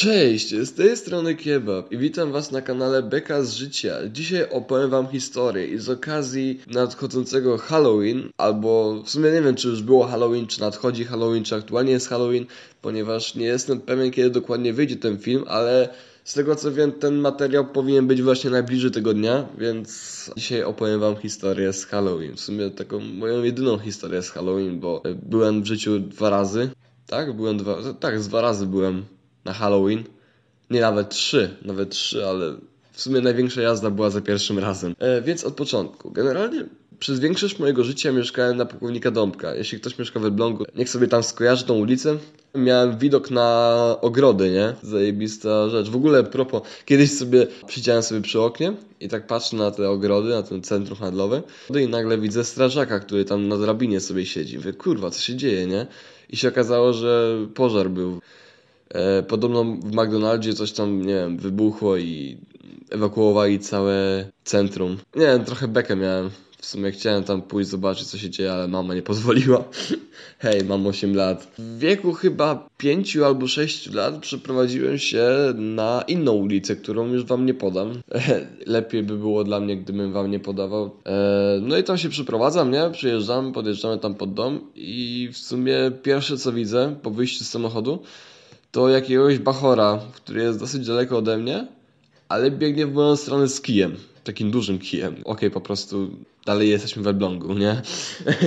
Cześć, z tej strony Kebab i witam Was na kanale Beka z Życia. Dzisiaj opowiem Wam historię i z okazji nadchodzącego Halloween, albo w sumie nie wiem, czy już było Halloween, czy nadchodzi Halloween, czy aktualnie jest Halloween, ponieważ nie jestem pewien, kiedy dokładnie wyjdzie ten film, ale z tego co wiem, ten materiał powinien być właśnie najbliżej tego dnia, więc dzisiaj opowiem Wam historię z Halloween. W sumie taką moją jedyną historię z Halloween, bo byłem w życiu dwa razy. Tak, byłem dwa, tak, z dwa razy byłem na Halloween. Nie, nawet trzy, nawet trzy, ale w sumie największa jazda była za pierwszym razem. E, więc od początku. Generalnie przez większość mojego życia mieszkałem na Pułkownika Dąbka. Jeśli ktoś mieszka w Elblągu, niech sobie tam skojarzy tą ulicę. Miałem widok na ogrody, nie? Zajebista rzecz. W ogóle propos, kiedyś sobie siedziałem sobie przy oknie i tak patrzę na te ogrody, na ten centrum handlowe no i nagle widzę strażaka, który tam na drabinie sobie siedzi. Wy kurwa, co się dzieje, nie? I się okazało, że pożar był. E, podobno w McDonaldzie coś tam, nie wiem, wybuchło i ewakuowali całe centrum. Nie wiem, trochę bekę miałem. W sumie chciałem tam pójść zobaczyć, co się dzieje, ale mama nie pozwoliła. Hej, mam 8 lat. W wieku chyba 5 albo 6 lat przeprowadziłem się na inną ulicę, którą już wam nie podam. Lepiej by było dla mnie, gdybym wam nie podawał. E, no i tam się przeprowadzam, nie? Przyjeżdżam, podjeżdżamy tam pod dom i w sumie pierwsze co widzę po wyjściu z samochodu to jakiegoś Bachora, który jest dosyć daleko ode mnie, ale biegnie w moją stronę z kijem. Takim dużym kijem. Okej, okay, po prostu dalej jesteśmy w Elblągu, nie?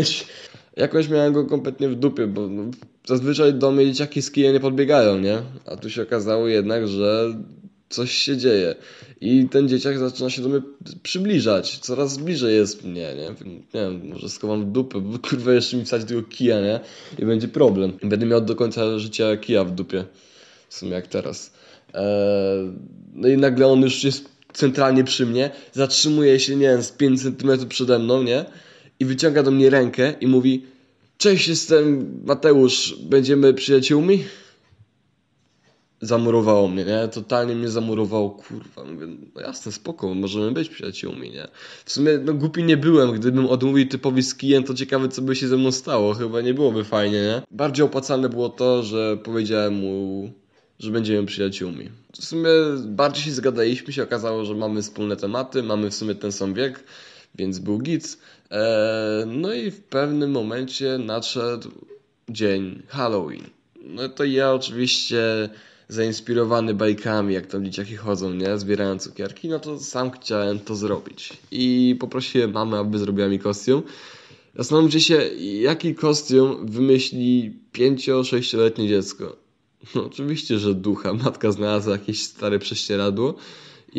Jakoś miałem go kompletnie w dupie, bo no, zazwyczaj do mnie dzieciaki z kijem nie podbiegają, nie? A tu się okazało jednak, że coś się dzieje. I ten dzieciak zaczyna się do mnie przybliżać, coraz bliżej jest mnie, nie? Nie wiem, może skowam w dupę, bo kurwa jeszcze mi wsadzi tego kija, nie? I będzie problem. Będę miał do końca życia kija w dupie, w sumie jak teraz. Eee, no i nagle on już jest centralnie przy mnie, zatrzymuje się, nie wiem, z 5 cm przede mną, nie? I wyciąga do mnie rękę i mówi Cześć, jestem Mateusz, będziemy przyjaciółmi? zamurowało mnie, nie? Totalnie mnie zamurowało, kurwa. Mówię, no jasne, spoko, możemy być przyjaciółmi, nie? W sumie, no głupi nie byłem. Gdybym odmówił typowi z kijem, to ciekawe, co by się ze mną stało. Chyba nie byłoby fajnie, nie? Bardziej opłacalne było to, że powiedziałem mu, że będziemy przyjaciółmi. W sumie bardziej się zgadaliśmy, się okazało, że mamy wspólne tematy, mamy w sumie ten sam wiek, więc był git. Eee, no i w pewnym momencie nadszedł dzień Halloween. No to ja oczywiście zainspirowany bajkami, jak tam dzieciaki chodzą, nie? Zbierają cukierki, no to sam chciałem to zrobić. I poprosiłem mamę, aby zrobiła mi kostium. Zastanówcie się, jaki kostium wymyśli 5-6-letnie dziecko. No, oczywiście, że ducha. Matka znalazła jakieś stare prześcieradło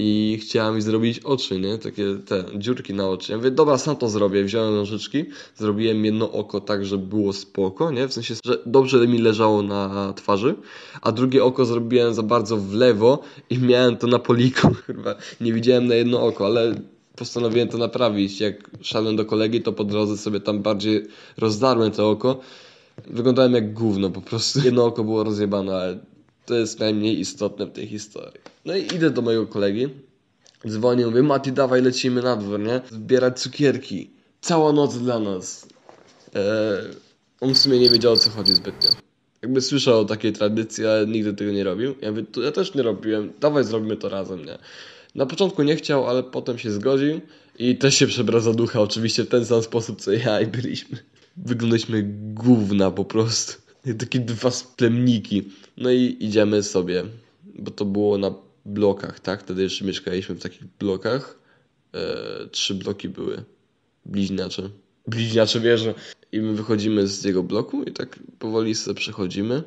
i chciała mi zrobić oczy, nie? Takie te dziurki na oczy. Ja mówię, dobra, sam to zrobię. Wziąłem nożyczki, zrobiłem jedno oko tak, żeby było spoko, nie? W sensie, że dobrze mi leżało na twarzy, a drugie oko zrobiłem za bardzo w lewo i miałem to na poliku, chyba. Nie widziałem na jedno oko, ale postanowiłem to naprawić. Jak szedłem do kolegi, to po drodze sobie tam bardziej rozdarłem to oko. Wyglądałem jak gówno po prostu. Jedno oko było rozjebane, ale to jest najmniej istotne w tej historii. No i idę do mojego kolegi, dzwonię, mówię, Mati, dawaj, lecimy na dwór, nie? Zbierać cukierki. Cała noc dla nas. Eee, on w sumie nie wiedział, o co chodzi zbytnio. Jakby słyszał o takiej tradycji, ale nigdy tego nie robił. Ja mówię, ja też nie robiłem, dawaj, zrobimy to razem, nie? Na początku nie chciał, ale potem się zgodził i też się przebrał za ducha, oczywiście w ten sam sposób, co ja i byliśmy. Wyglądaliśmy główna po prostu takie dwa splemniki No i idziemy sobie, bo to było na blokach, tak? Wtedy jeszcze mieszkaliśmy w takich blokach. Eee, trzy bloki były. Bliźniacze. Bliźniacze wierzę. I my wychodzimy z jego bloku i tak powoli sobie przechodzimy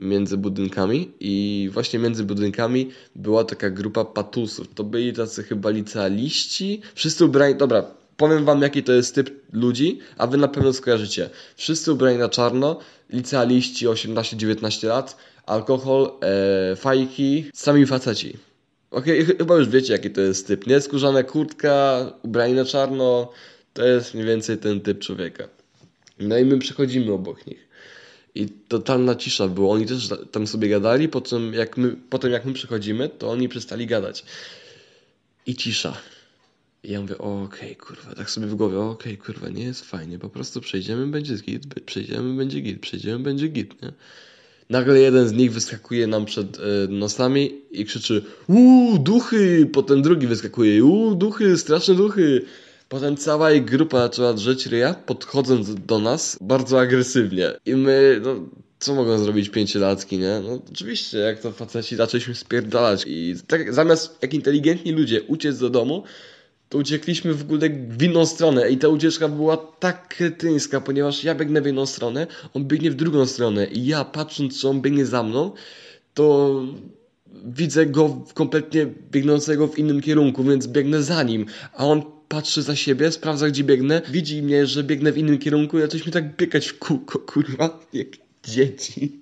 między budynkami i właśnie między budynkami była taka grupa patusów. To byli tacy chyba licealiści. Wszyscy ubrani, dobra, powiem wam, jaki to jest typ ludzi, a wy na pewno skojarzycie. Wszyscy ubrani na czarno, licealiści 18-19 lat, alkohol, e, fajki, sami faceci. Okej, okay, chyba już wiecie, jaki to jest typ, nie? kurtka, ubrani na czarno, to jest mniej więcej ten typ człowieka. No i my przechodzimy obok nich. I totalna cisza bo Oni też tam sobie gadali, po czym jak my, potem jak my przechodzimy, to oni przestali gadać. I cisza. I ja mówię, okej, okay, kurwa, tak sobie w głowie, okej, okay, kurwa, nie jest fajnie, po prostu przejdziemy, będzie git, przejdziemy, będzie git, przejdziemy, będzie git, nie? Nagle jeden z nich wyskakuje nam przed y, nosami i krzyczy uuu, duchy! Potem drugi wyskakuje uuu, duchy, straszne duchy! Potem cała ich grupa zaczęła drzeć ryja, podchodząc do nas bardzo agresywnie. I my, no, co mogą zrobić pięciolatki, nie? No oczywiście, jak to faceci zaczęliśmy spierdalać i tak, zamiast, jak inteligentni ludzie, uciec do domu, to uciekliśmy w ogóle w inną stronę i ta ucieczka była tak kretyńska, ponieważ ja biegnę w jedną stronę, on biegnie w drugą stronę i ja patrząc, co on biegnie za mną, to widzę go kompletnie biegnącego w innym kierunku, więc biegnę za nim, a on patrzy za siebie, sprawdza gdzie biegnę, widzi mnie, że biegnę w innym kierunku i ja coś mi tak biegać w kółko, kurwa, jak dzieci.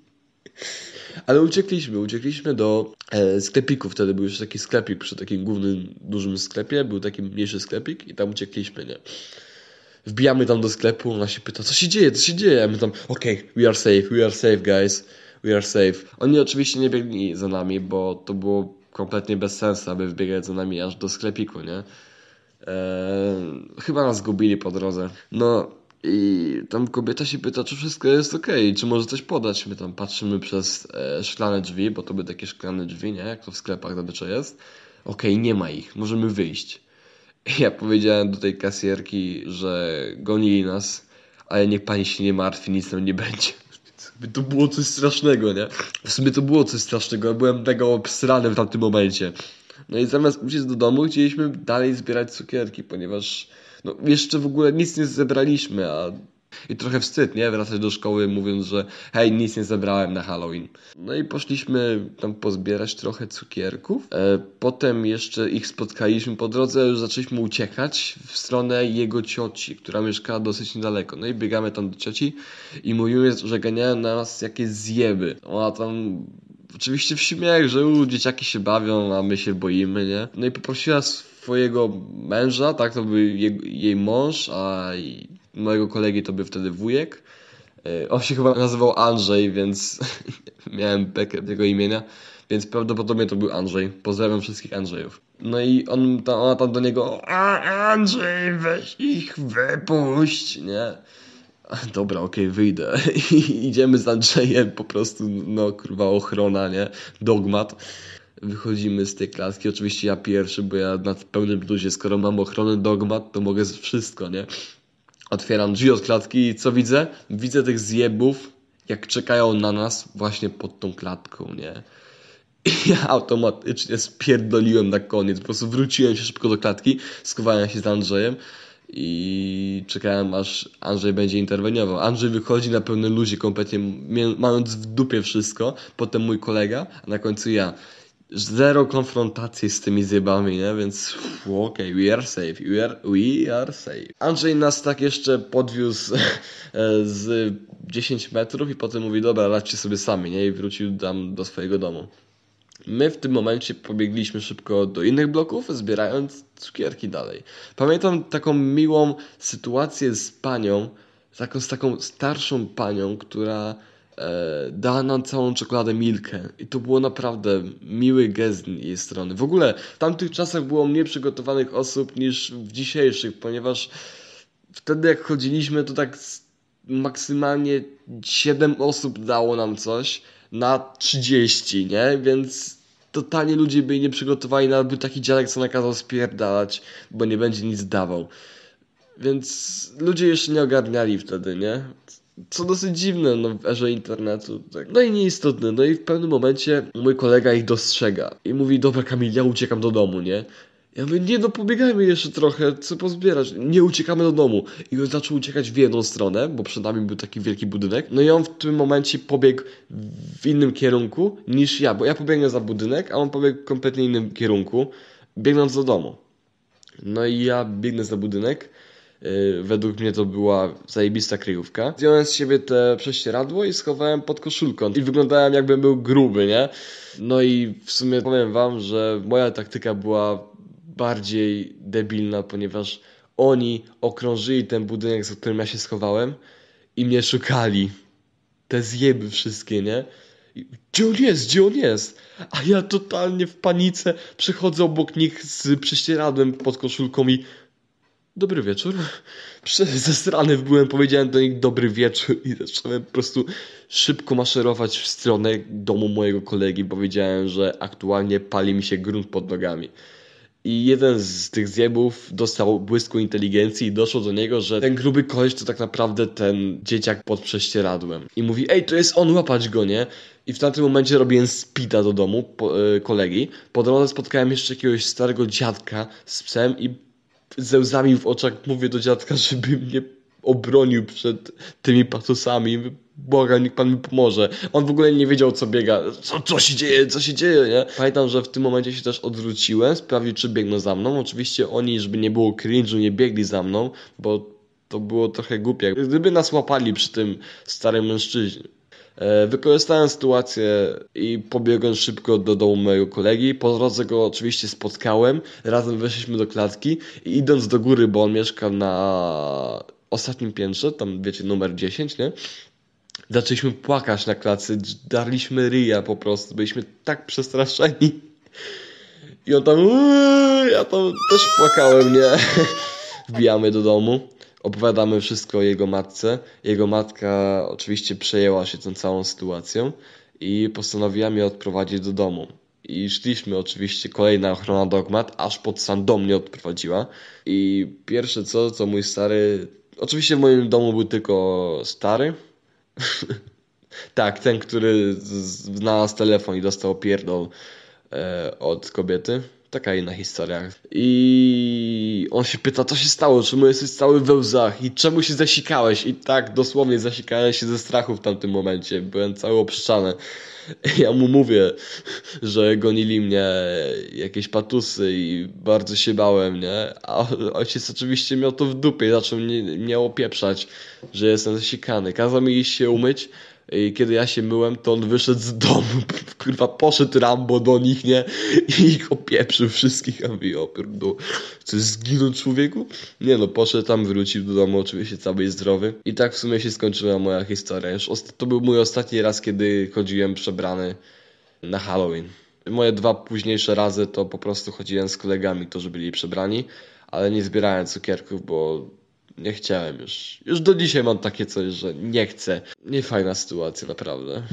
Ale uciekliśmy, uciekliśmy do e, sklepiku. Wtedy był już taki sklepik przy takim głównym, dużym sklepie. Był taki mniejszy sklepik i tam uciekliśmy, nie? Wbijamy tam do sklepu, ona się pyta, co się dzieje, co się dzieje? A my tam, okej, okay, we are safe, we are safe, guys, we are safe. Oni oczywiście nie biegli za nami, bo to było kompletnie bez sensu, aby wbiegać za nami aż do sklepiku, nie? Eee, chyba nas zgubili po drodze. No, i tam kobieta się pyta, czy wszystko jest ok, czy może coś podać. My tam patrzymy przez e, szklane drzwi, bo to były takie szklane drzwi, nie? Jak to w sklepach zazwyczaj jest. Okej, okay, nie ma ich, możemy wyjść. I ja powiedziałem do tej kasjerki, że gonili nas, ale niech pani się nie martwi, nic nam nie będzie. To było coś strasznego, nie? W sumie to było coś strasznego, ja byłem mega obsrany w tamtym momencie. No i zamiast uciec do domu, chcieliśmy dalej zbierać cukierki, ponieważ no jeszcze w ogóle nic nie zebraliśmy, a i trochę wstyd, nie? Wracać do szkoły mówiąc, że hej, nic nie zebrałem na Halloween. No i poszliśmy tam pozbierać trochę cukierków. E, potem jeszcze ich spotkaliśmy po drodze, już zaczęliśmy uciekać w stronę jego cioci, która mieszkała dosyć niedaleko. No i biegamy tam do cioci i mówimy, że ganiają nas jakieś zjeby. Ona no, tam oczywiście w śmiech, że u, dzieciaki się bawią, a my się boimy, nie? No i poprosiła twojego męża, tak, to by jej, jej mąż, a mojego kolegi to by wtedy wujek. E, on się chyba nazywał Andrzej, więc miałem bekę tego imienia, więc prawdopodobnie to był Andrzej. Pozdrawiam wszystkich Andrzejów. No i on tam, ona tam do niego A Andrzej, weź ich wypuść, nie? Dobra, okej, okay, wyjdę. I idziemy z Andrzejem, po prostu, no kurwa, ochrona, nie? Dogmat wychodzimy z tej klatki Oczywiście ja pierwszy, bo ja na pełnym bluzie, skoro mam ochronę dogmat, to mogę wszystko, nie? Otwieram drzwi od klatki i co widzę? Widzę tych zjebów, jak czekają na nas właśnie pod tą klatką, nie? I ja automatycznie spierdoliłem na koniec. Po prostu wróciłem się szybko do klatki, skowałem się z Andrzejem i czekałem aż Andrzej będzie interweniował. Andrzej wychodzi na pełny luzie kompletnie, mając w dupie wszystko, potem mój kolega, a na końcu ja zero konfrontacji z tymi zjebami, nie? Więc okej, okay, we are safe, we are, we are safe. Andrzej nas tak jeszcze podwiózł e, z 10 metrów i potem mówi, dobra, radźcie sobie sami, nie? I wrócił tam do swojego domu. My w tym momencie pobiegliśmy szybko do innych bloków, zbierając cukierki dalej. Pamiętam taką miłą sytuację z panią, taką, z taką starszą panią, która E, dała nam całą czekoladę Milkę i to było naprawdę miły gest z jej strony. W ogóle w tamtych czasach było mniej przygotowanych osób niż w dzisiejszych, ponieważ wtedy jak chodziliśmy to tak maksymalnie 7 osób dało nam coś na 30, nie? Więc totalnie ludzie by nie przygotowali, nawet by taki dziadek co nakazał spierdalać, bo nie będzie nic dawał. Więc ludzie jeszcze nie ogarniali wtedy, nie? co dosyć dziwne no, w erze internetu. Tak. No i nieistotne. No i w pewnym momencie mój kolega ich dostrzega i mówi, dobra Kamil, ja uciekam do domu, nie? Ja mówię, nie no, pobiegajmy jeszcze trochę, co pozbierać. Nie uciekamy do domu. I on zaczął uciekać w jedną stronę, bo przed nami był taki wielki budynek. No i on w tym momencie pobiegł w innym kierunku niż ja, bo ja pobiegłem za budynek, a on pobiegł w kompletnie innym kierunku, biegnąc do domu. No i ja biegnę za budynek Y, według mnie to była zajebista kryjówka. Zdjąłem z siebie te prześcieradło i schowałem pod koszulką. I wyglądałem jakbym był gruby, nie? No i w sumie powiem wam, że moja taktyka była bardziej debilna, ponieważ oni okrążyli ten budynek, za którym ja się schowałem i mnie szukali. Te zjeby wszystkie, nie? Gdzie on jest? Gdzie on jest? A ja totalnie w panice przechodzę obok nich z prześcieradłem pod koszulką i dobry wieczór. Zesrany byłem, powiedziałem do nich dobry wieczór i zacząłem po prostu szybko maszerować w stronę domu mojego kolegi. Powiedziałem, że aktualnie pali mi się grunt pod nogami. I jeden z tych zjebów dostał błysku inteligencji i doszło do niego, że ten gruby koleś to tak naprawdę ten dzieciak pod prześcieradłem. I mówi, ej, to jest on, łapać go, nie? I w tamtym momencie robiłem spita do domu po, e, kolegi. Po drodze spotkałem jeszcze jakiegoś starego dziadka z psem i ze łzami w oczach mówię do dziadka, żeby mnie obronił przed tymi patosami. Błagam, niech pan mi pomoże. On w ogóle nie wiedział, co biega. Co, co się dzieje, co się dzieje, nie? Pamiętam, że w tym momencie się też odwróciłem, sprawdził, czy biegną za mną. Oczywiście oni, żeby nie było cringe'u, nie biegli za mną, bo to było trochę głupie. Gdyby nas łapali przy tym starym mężczyźnie, E, wykorzystałem sytuację i pobiegłem szybko do domu mojego kolegi. Po drodze go oczywiście spotkałem, razem weszliśmy do klatki i idąc do góry, bo on mieszka na ostatnim piętrze, tam wiecie, numer 10, nie? Zaczęliśmy płakać na klatce, darliśmy ryja po prostu, byliśmy tak przestraszeni. I on tam, ja tam też płakałem, nie? Wbijamy do domu. Opowiadamy wszystko o jego matce. Jego matka oczywiście przejęła się tą całą sytuacją i postanowiła mnie odprowadzić do domu. I szliśmy oczywiście, kolejna ochrona dogmat, aż pod sam dom mnie odprowadziła. I pierwsze co, co mój stary... Oczywiście w moim domu był tylko stary. tak, ten, który znalazł telefon i dostał pierdol e, od kobiety. Taka inna historia. I on się pyta, co się stało, czemu jesteś cały we łzach i czemu się zasikałeś? I tak dosłownie zasikałem się ze strachu w tamtym momencie. Byłem cały obszczany. Ja mu mówię, że gonili mnie jakieś patusy i bardzo się bałem, nie? A ojciec oczywiście miał to w dupie, zaczął mnie, mnie opieprzać, że jestem zasikany. Kazał mi iść się umyć, i kiedy ja się myłem, to on wyszedł z domu, kurwa, poszedł Rambo do nich, nie? I ich opieprzył wszystkich, a mówi, o pierdol, zginął człowieku? Nie no, poszedł tam, wrócił do domu, oczywiście cały jest zdrowy. I tak w sumie się skończyła moja historia. Już to był mój ostatni raz, kiedy chodziłem przebrany na Halloween. Moje dwa późniejsze razy to po prostu chodziłem z kolegami, którzy byli przebrani, ale nie zbierałem cukierków, bo nie chciałem już. Już do dzisiaj mam takie coś, że nie chcę. Niefajna sytuacja, naprawdę.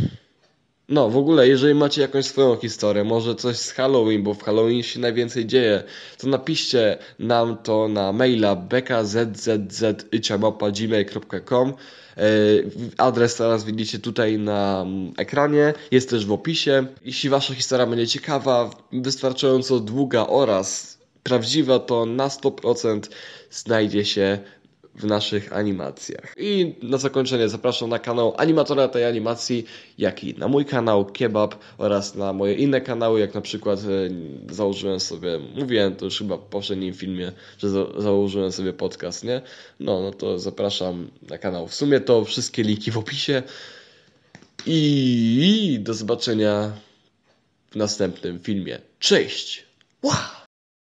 No, w ogóle, jeżeli macie jakąś swoją historię, może coś z Halloween, bo w Halloween się najwięcej dzieje, to napiszcie nam to na maila bekazzzyciamapa.gmail.com e, Adres teraz widzicie tutaj na mm, ekranie, jest też w opisie. Jeśli wasza historia będzie ciekawa, wystarczająco długa oraz prawdziwa, to na 100% znajdzie się w naszych animacjach. I na zakończenie zapraszam na kanał animatora tej animacji, jak i na mój kanał Kebab oraz na moje inne kanały, jak na przykład e, założyłem sobie, mówiłem to już chyba w poprzednim filmie, że założyłem sobie podcast, nie? No, no to zapraszam na kanał. W sumie to wszystkie linki w opisie i do zobaczenia w następnym filmie. Cześć! Wow!